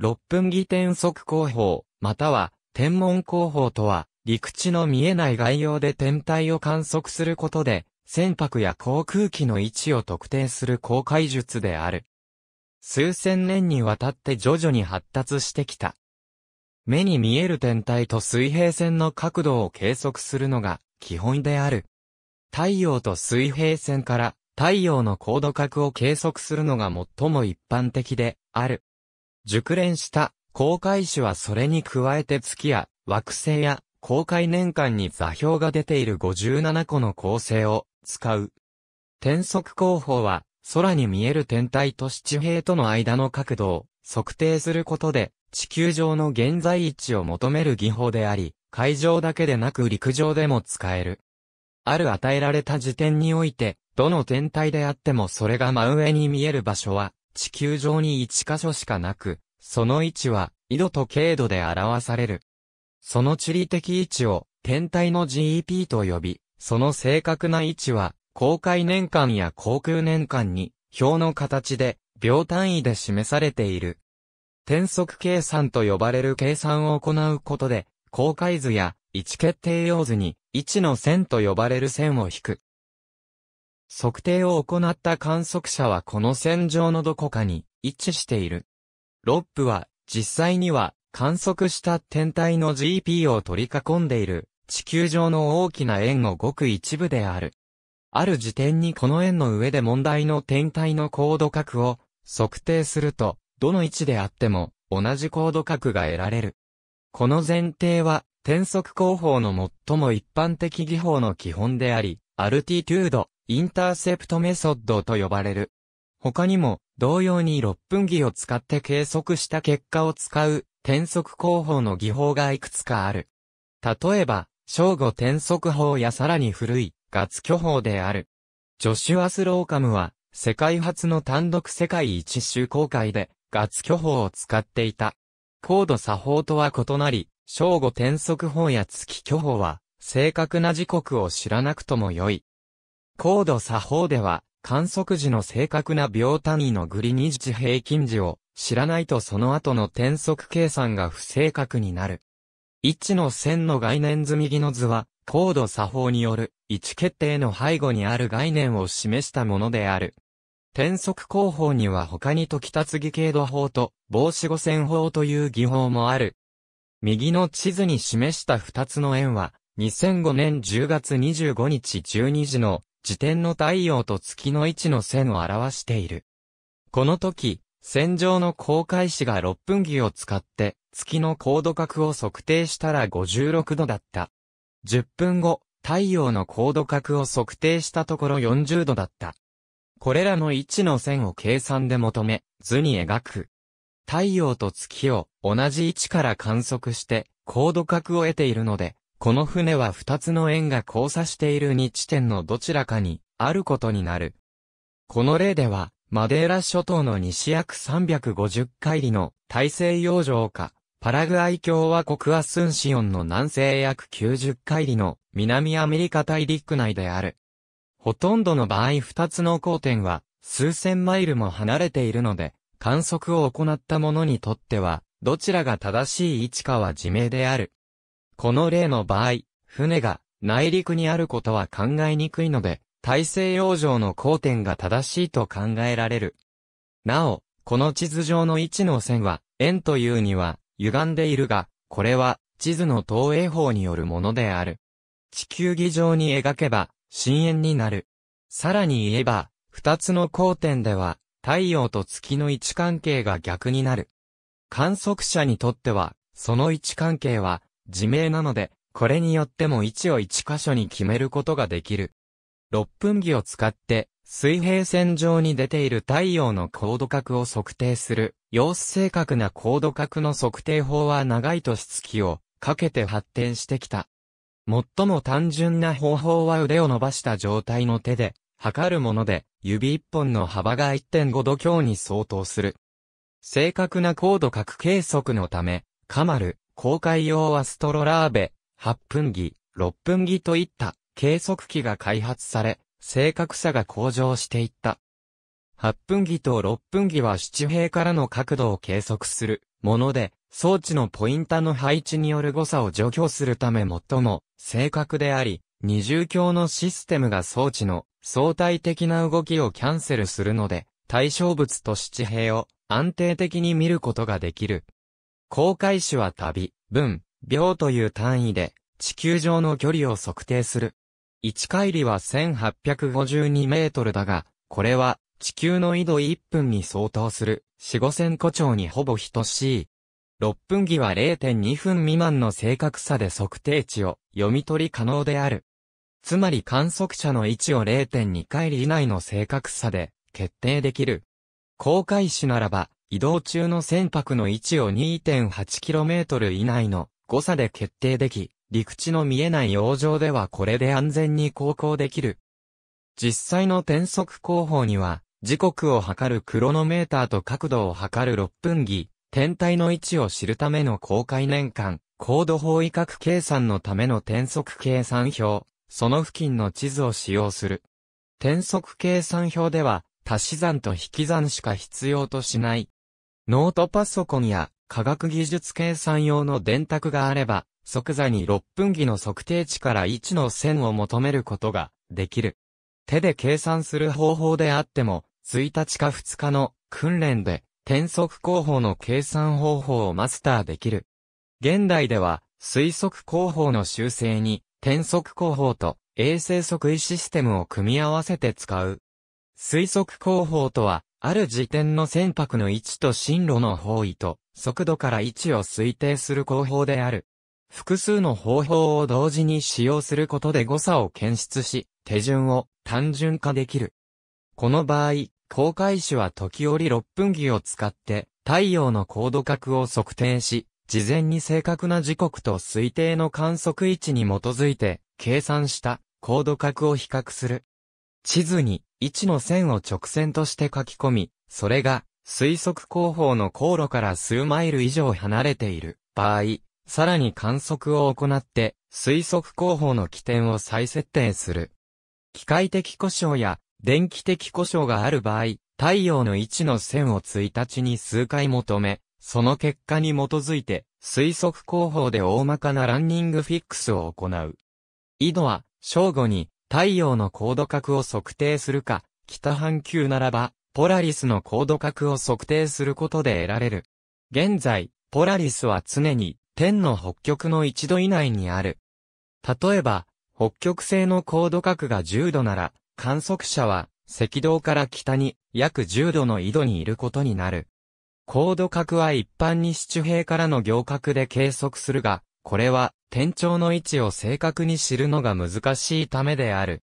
六分岐転速工法、または天文工法とは、陸地の見えない概要で天体を観測することで、船舶や航空機の位置を特定する航海術である。数千年にわたって徐々に発達してきた。目に見える天体と水平線の角度を計測するのが基本である。太陽と水平線から太陽の高度角を計測するのが最も一般的である。熟練した航海士はそれに加えて月や惑星や航海年間に座標が出ている57個の構成を使う。転速工法は空に見える天体と地平との間の角度を測定することで地球上の現在位置を求める技法であり、海上だけでなく陸上でも使える。ある与えられた時点において、どの天体であってもそれが真上に見える場所は、地球上に1箇所しかなく、その位置は、緯度と経度で表される。その地理的位置を、天体の GEP と呼び、その正確な位置は、航海年間や航空年間に、表の形で、秒単位で示されている。転速計算と呼ばれる計算を行うことで、航海図や位置決定用図に、位置の線と呼ばれる線を引く。測定を行った観測者はこの線上のどこかに位置している。ロップは実際には観測した天体の GP を取り囲んでいる地球上の大きな円のごく一部である。ある時点にこの円の上で問題の天体の高度角を測定すると、どの位置であっても同じ高度角が得られる。この前提は、転速工法の最も一般的技法の基本であり、アルティトゥード、インターセプトメソッドと呼ばれる。他にも、同様に6分儀を使って計測した結果を使う、転速工法の技法がいくつかある。例えば、正午転速法やさらに古い、ガツ巨法である。ジョシュア・スローカムは、世界初の単独世界一周公開で、ガツ巨法を使っていた。高度作法とは異なり、正午転速法や月巨法は、正確な時刻を知らなくとも良い。高度作法では、観測時の正確な秒単位のグリニッジ平均時を知らないとその後の転速計算が不正確になる。1の線の概念図右の図は、高度作法による位置決定の背後にある概念を示したものである。転速工法には他に時たつぎ経度法と防止五線法という技法もある。右の地図に示した2つの円は、2005年10月25日12時の時点の太陽と月の位置の線を表している。この時、線上の航海士が6分儀を使って月の高度角を測定したら56度だった。10分後、太陽の高度角を測定したところ40度だった。これらの位置の線を計算で求め、図に描く。太陽と月を同じ位置から観測して、高度角を得ているので、この船は二つの円が交差している2地点のどちらかにあることになる。この例では、マデーラ諸島の西約350海里の大西洋上か、パラグアイ共和国アスンシオンの南西約90海里の南アメリカ大陸内である。ほとんどの場合二つの交点は数千マイルも離れているので、観測を行った者にとっては、どちらが正しい位置かは自明である。この例の場合、船が内陸にあることは考えにくいので、大西洋上の交点が正しいと考えられる。なお、この地図上の位置の線は、円というには、歪んでいるが、これは、地図の投影法によるものである。地球儀上に描けば、深円になる。さらに言えば、二つの交点では、太陽と月の位置関係が逆になる。観測者にとっては、その位置関係は、自明なので、これによっても位置を1箇所に決めることができる。6分儀を使って、水平線上に出ている太陽の高度角を測定する、様子正確な高度角の測定法は長い年月をかけて発展してきた。最も単純な方法は腕を伸ばした状態の手で、測るもので、指1本の幅が1.5度強に相当する。正確な高度角計測のため、カマル、公開用アストロラーベ、8分儀、6分儀といった計測器が開発され、正確さが向上していった。8分儀と6分儀は七平からの角度を計測するもので、装置のポインタの配置による誤差を除去するため最も正確であり、二重鏡のシステムが装置の相対的な動きをキャンセルするので、対象物と七平を安定的に見ることができる。航海士は旅、分、秒という単位で、地球上の距離を測定する。1回りは1852メートルだが、これは、地球の緯度1分に相当する、4、5千個長にほぼ等しい。6分儀は0.2分未満の正確さで測定値を読み取り可能である。つまり観測者の位置を0.2回以内の正確さで決定できる。航海士ならば移動中の船舶の位置を 2.8km 以内の誤差で決定でき、陸地の見えない洋上ではこれで安全に航行できる。実際の転速工法には、時刻を測るクロノメーターと角度を測る6分儀、天体の位置を知るための公開年間、高度方位角計算のための転速計算表、その付近の地図を使用する。転速計算表では、足し算と引き算しか必要としない、ノートパソコンや科学技術計算用の電卓があれば、即座に6分儀の測定値から1の線を求めることができる。手で計算する方法であっても、1日か2日の訓練で、転速工法の計算方法をマスターできる。現代では、推測工法の修正に、転速工法と衛星測位システムを組み合わせて使う。推測工法とは、ある時点の船舶の位置と進路の方位と、速度から位置を推定する工法である。複数の方法を同時に使用することで誤差を検出し、手順を単純化できる。この場合、航海士は時折6分儀を使って太陽の高度角を測定し、事前に正確な時刻と推定の観測位置に基づいて計算した高度角を比較する。地図に位置の線を直線として書き込み、それが推測工法の航路から数マイル以上離れている場合、さらに観測を行って推測工法の起点を再設定する。機械的故障や電気的故障がある場合、太陽の位置の線を1日に数回求め、その結果に基づいて推測工法で大まかなランニングフィックスを行う。井戸は正午に太陽の高度角を測定するか、北半球ならば、ポラリスの高度角を測定することで得られる。現在、ポラリスは常に天の北極の一度以内にある。例えば、北極星の高度角が10度なら、観測者は赤道から北に約10度の緯度にいることになる。高度角は一般に中平からの行角で計測するが、これは、天頂の位置を正確に知るのが難しいためである。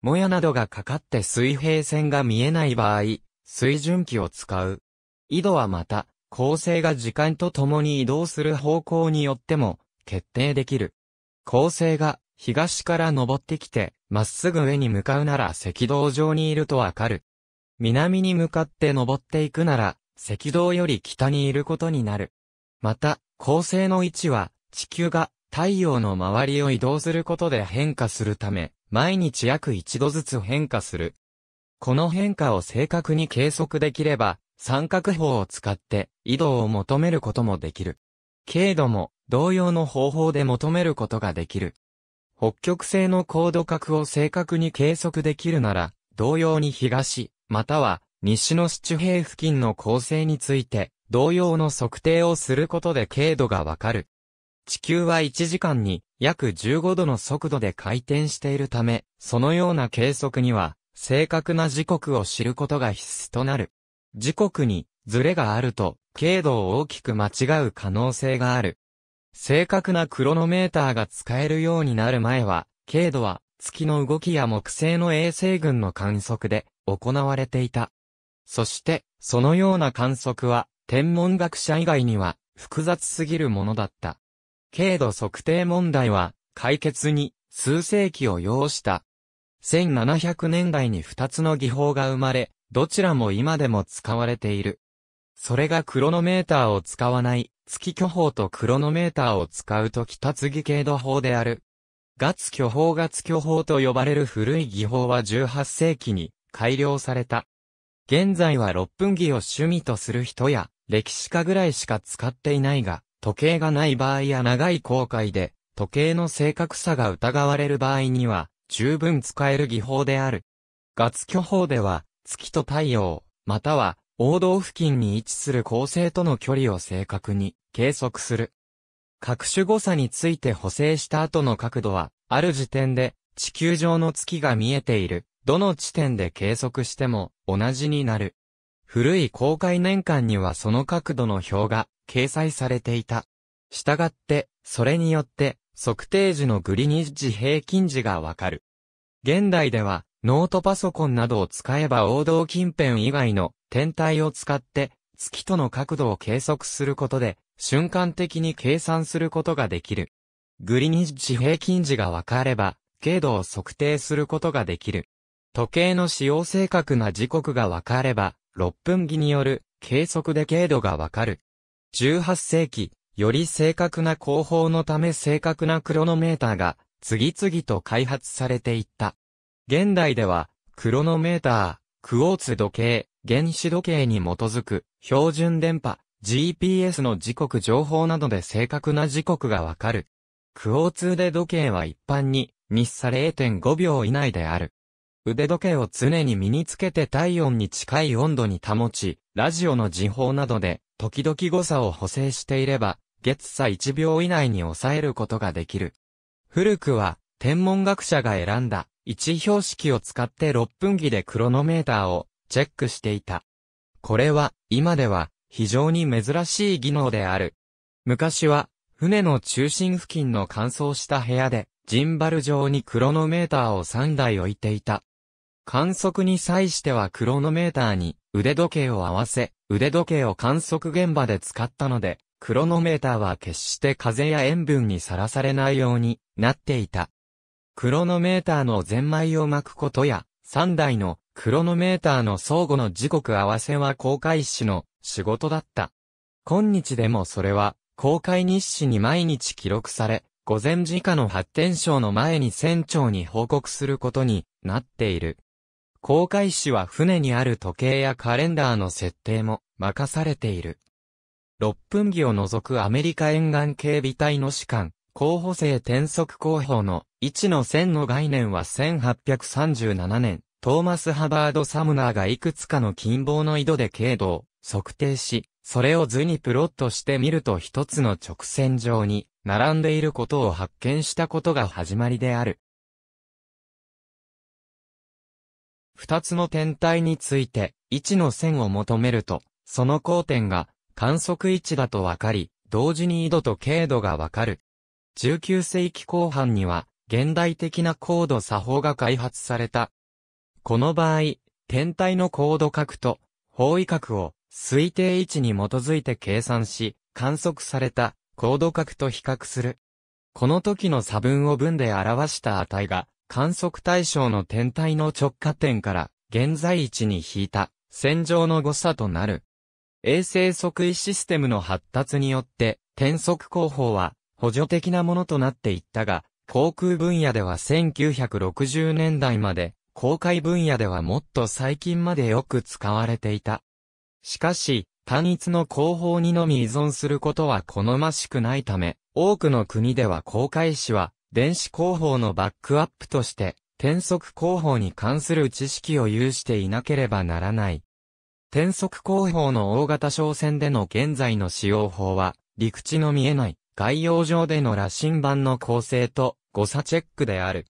もやなどがかかって水平線が見えない場合、水準器を使う。緯度はまた、構成が時間とともに移動する方向によっても、決定できる。構成が、東から登ってきて、まっすぐ上に向かうなら赤道上にいるとわかる。南に向かって登っていくなら、赤道より北にいることになる。また、構成の位置は、地球が太陽の周りを移動することで変化するため、毎日約1度ずつ変化する。この変化を正確に計測できれば、三角法を使って移動を求めることもできる。経度も同様の方法で求めることができる。北極星の高度角を正確に計測できるなら、同様に東、または西の柱。平付近の構成について、同様の測定をすることで経度がわかる。地球は1時間に約15度の速度で回転しているため、そのような計測には、正確な時刻を知ることが必須となる。時刻にズレがあると、経度を大きく間違う可能性がある。正確なクロノメーターが使えるようになる前は、経度は月の動きや木星の衛星群の観測で行われていた。そして、そのような観測は、天文学者以外には複雑すぎるものだった。軽度測定問題は解決に数世紀を要した。1700年代に2つの技法が生まれ、どちらも今でも使われている。それがクロノメーターを使わない月巨法とクロノメーターを使うと北ぎ軽度法である。月巨法月巨法と呼ばれる古い技法は18世紀に改良された。現在は6分儀を趣味とする人や歴史家ぐらいしか使っていないが、時計がない場合や長い航海で、時計の正確さが疑われる場合には、十分使える技法である。月巨法では、月と太陽、または、王道付近に位置する恒星との距離を正確に計測する。各種誤差について補正した後の角度は、ある時点で地球上の月が見えている、どの地点で計測しても同じになる。古い公開年間にはその角度の表が掲載されていた。したがって、それによって、測定時のグリニッジ平均時がわかる。現代では、ノートパソコンなどを使えば王道近辺以外の天体を使って月との角度を計測することで瞬間的に計算することができる。グリニッジ平均時がわかれば経度を測定することができる。時計の使用正確な時刻がわかれば6分儀による計測で経度がわかる。18世紀、より正確な工法のため正確なクロノメーターが次々と開発されていった。現代では、クロノメーター、クォーツ時計、原子時計に基づく標準電波、GPS の時刻情報などで正確な時刻がわかる。クォーツ腕時計は一般に日差0.5秒以内である。腕時計を常に身につけて体温に近い温度に保ち、ラジオの時報などで時々誤差を補正していれば、月差1秒以内に抑えることができる。古くは、天文学者が選んだ1標識を使って6分儀でクロノメーターをチェックしていた。これは今では非常に珍しい技能である。昔は船の中心付近の乾燥した部屋でジンバル状にクロノメーターを3台置いていた。観測に際してはクロノメーターに腕時計を合わせ腕時計を観測現場で使ったので、クロノメーターは決して風や塩分にさらされないようになっていた。クロノメーターのゼンマイを巻くことや、3台のクロノメーターの相互の時刻合わせは公開誌の仕事だった。今日でもそれは公開日誌に毎日記録され、午前時下の発展省の前に船長に報告することになっている。航海士は船にある時計やカレンダーの設定も任されている。六分儀を除くアメリカ沿岸警備隊の士官、候補生転速候補の位置の線の概念は1837年、トーマス・ハバード・サムナーがいくつかの近傍の井戸で経度を測定し、それを図にプロットしてみると一つの直線上に並んでいることを発見したことが始まりである。二つの天体について、位置の線を求めると、その交点が観測位置だとわかり、同時に緯度と経度がわかる。19世紀後半には、現代的な高度作法が開発された。この場合、天体の高度角と方位角を推定位置に基づいて計算し、観測された高度角と比較する。この時の差分を分で表した値が観測対象の天体の直下点から現在位置に引いた線上の誤差となる。衛星測位システムの発達によって転測工法は補助的なものとなっていったが、航空分野では1960年代まで、航海分野ではもっと最近までよく使われていた。しかし、単一の工法にのみ依存することは好ましくないため、多くの国では航海士は電子工法のバックアップとして、転速工法に関する知識を有していなければならない。転速工法の大型商船での現在の使用法は、陸地の見えない概要上での羅針盤の構成と誤差チェックである。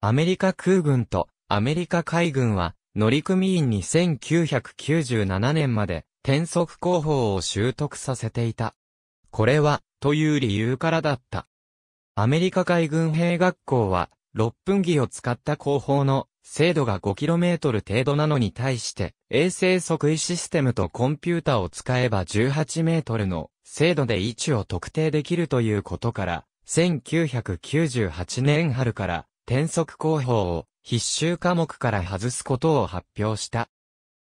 アメリカ空軍とアメリカ海軍は乗組員に1997年まで転速工法を習得させていた。これはという理由からだった。アメリカ海軍兵学校は、6分儀を使った後方の精度が 5km 程度なのに対して、衛星測位システムとコンピュータを使えば 18m の精度で位置を特定できるということから、1998年春から転速工法を必修科目から外すことを発表した。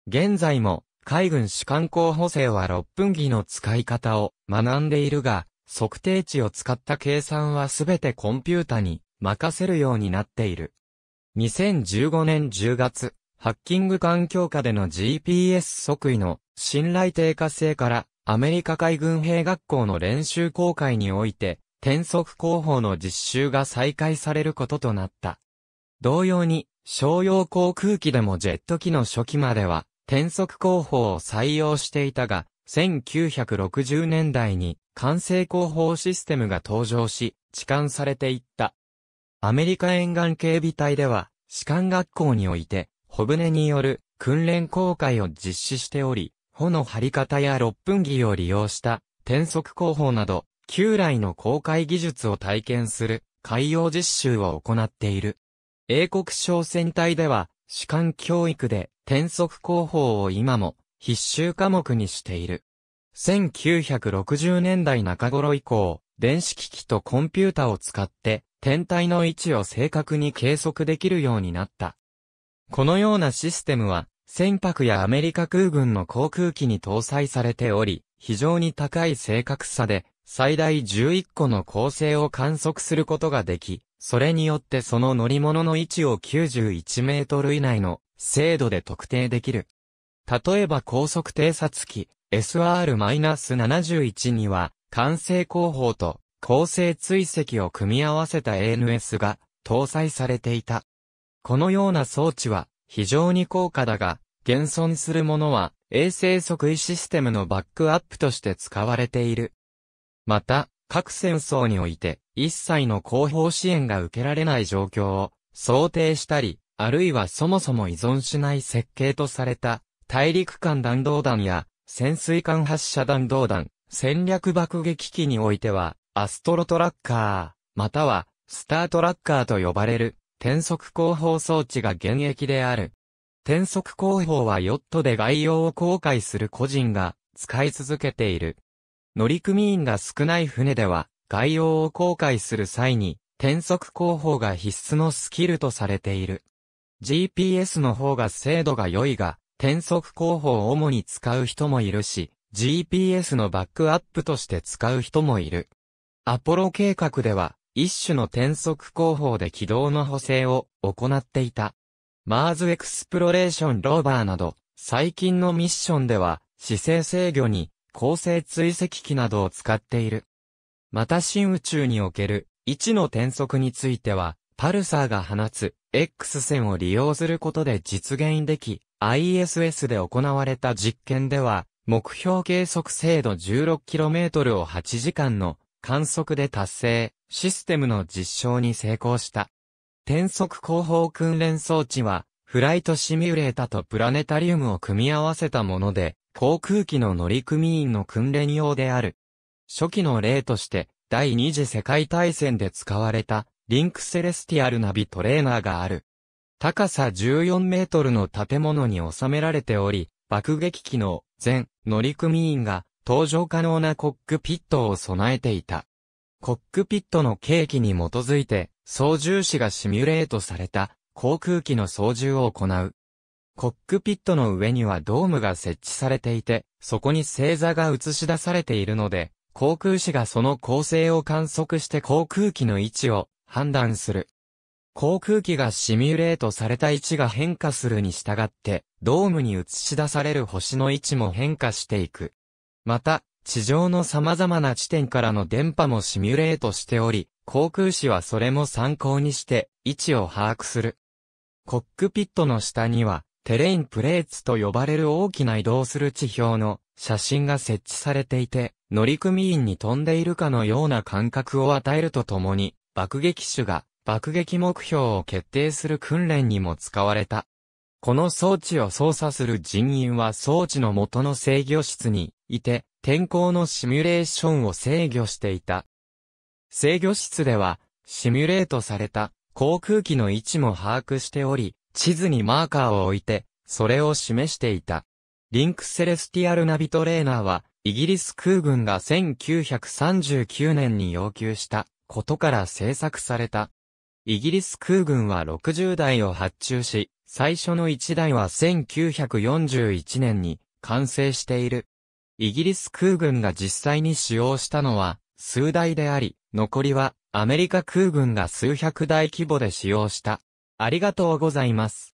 現在も海軍士官候補生は6分儀の使い方を学んでいるが、測定値を使った計算はすべてコンピュータに任せるようになっている。2015年10月、ハッキング環境下での GPS 即位の信頼低下性からアメリカ海軍兵学校の練習公開において転速広報の実習が再開されることとなった。同様に商用航空機でもジェット機の初期までは転速広報を採用していたが1960年代に完成広報システムが登場し、置換されていった。アメリカ沿岸警備隊では、士官学校において、小舟による訓練公開を実施しており、穂の張り方や6分儀を利用した転速広報など、旧来の公開技術を体験する海洋実習を行っている。英国商船隊では、士官教育で転速広報を今も必修科目にしている。1960年代中頃以降、電子機器とコンピュータを使って天体の位置を正確に計測できるようになった。このようなシステムは船舶やアメリカ空軍の航空機に搭載されており、非常に高い正確さで最大11個の構成を観測することができ、それによってその乗り物の位置を91メートル以内の精度で特定できる。例えば高速偵察機 SR-71 には、完成工法と構成追跡を組み合わせた ANS が搭載されていた。このような装置は非常に高価だが、現存するものは衛星測位システムのバックアップとして使われている。また、各戦争において一切の後方支援が受けられない状況を想定したり、あるいはそもそも依存しない設計とされた大陸間弾道弾や、潜水艦発射弾道弾、戦略爆撃機においては、アストロトラッカー、または、スタートラッカーと呼ばれる、転速後方装置が現役である。転速後方はヨットで概要を航海する個人が、使い続けている。乗組員が少ない船では、概要を航海する際に、転速後方が必須のスキルとされている。GPS の方が精度が良いが、転速工法を主に使う人もいるし、GPS のバックアップとして使う人もいる。アポロ計画では、一種の転速工法で軌道の補正を行っていた。マーズエクスプロレーションローバーなど、最近のミッションでは、姿勢制御に、構成追跡機などを使っている。また新宇宙における、位置の転速については、パルサーが放つ X 線を利用することで実現でき、ISS で行われた実験では、目標計測精度 16km を8時間の観測で達成、システムの実証に成功した。転速後方訓練装置は、フライトシミュレータとプラネタリウムを組み合わせたもので、航空機の乗組員の訓練用である。初期の例として、第二次世界大戦で使われた、リンクセレスティアルナビトレーナーがある。高さ14メートルの建物に収められており、爆撃機の全乗組員が搭乗可能なコックピットを備えていた。コックピットの計器に基づいて、操縦士がシミュレートされた航空機の操縦を行う。コックピットの上にはドームが設置されていて、そこに星座が映し出されているので、航空士がその構成を観測して航空機の位置を判断する。航空機がシミュレートされた位置が変化するに従って、ドームに映し出される星の位置も変化していく。また、地上の様々な地点からの電波もシミュレートしており、航空士はそれも参考にして、位置を把握する。コックピットの下には、テレインプレーツと呼ばれる大きな移動する地表の写真が設置されていて、乗組員に飛んでいるかのような感覚を与えるとともに、爆撃手が爆撃目標を決定する訓練にも使われた。この装置を操作する人員は装置の元の制御室にいて、天候のシミュレーションを制御していた。制御室では、シミュレートされた航空機の位置も把握しており、地図にマーカーを置いて、それを示していた。リンクセレスティアルナビトレーナーは、イギリス空軍が1939年に要求したことから制作されたイギリス空軍は60台を発注し、最初の1台は1941年に完成している。イギリス空軍が実際に使用したのは数台であり、残りはアメリカ空軍が数百台規模で使用した。ありがとうございます。